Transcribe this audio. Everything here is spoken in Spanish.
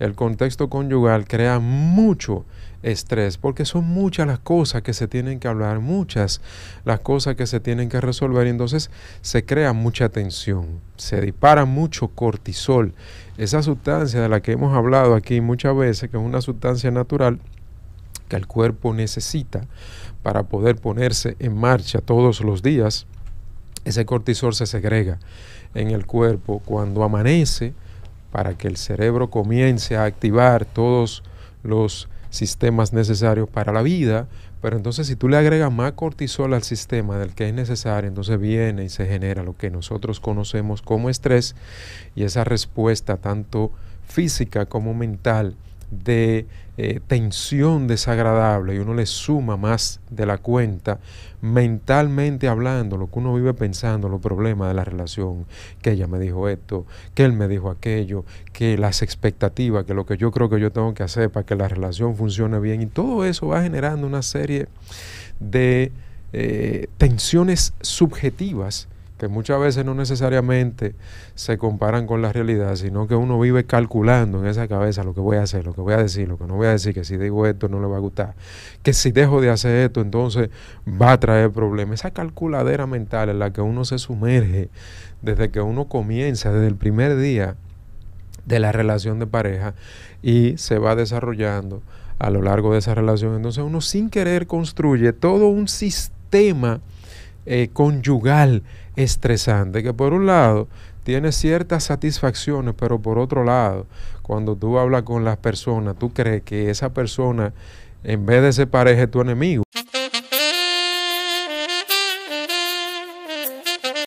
el contexto conyugal crea mucho estrés, porque son muchas las cosas que se tienen que hablar, muchas las cosas que se tienen que resolver, y entonces se crea mucha tensión, se dispara mucho cortisol, esa sustancia de la que hemos hablado aquí muchas veces, que es una sustancia natural que el cuerpo necesita para poder ponerse en marcha todos los días, ese cortisol se segrega en el cuerpo cuando amanece, para que el cerebro comience a activar todos los sistemas necesarios para la vida, pero entonces si tú le agregas más cortisol al sistema del que es necesario, entonces viene y se genera lo que nosotros conocemos como estrés y esa respuesta tanto física como mental de eh, tensión desagradable y uno le suma más de la cuenta mentalmente hablando, lo que uno vive pensando, los problemas de la relación, que ella me dijo esto, que él me dijo aquello, que las expectativas, que lo que yo creo que yo tengo que hacer para que la relación funcione bien y todo eso va generando una serie de eh, tensiones subjetivas que muchas veces no necesariamente se comparan con la realidad, sino que uno vive calculando en esa cabeza lo que voy a hacer, lo que voy a decir, lo que no voy a decir, que si digo esto no le va a gustar, que si dejo de hacer esto entonces va a traer problemas. Esa calculadera mental en la que uno se sumerge desde que uno comienza, desde el primer día de la relación de pareja y se va desarrollando a lo largo de esa relación. Entonces uno sin querer construye todo un sistema eh, conyugal estresante, que por un lado tiene ciertas satisfacciones, pero por otro lado, cuando tú hablas con las personas, tú crees que esa persona, en vez de ser pareja, es tu enemigo.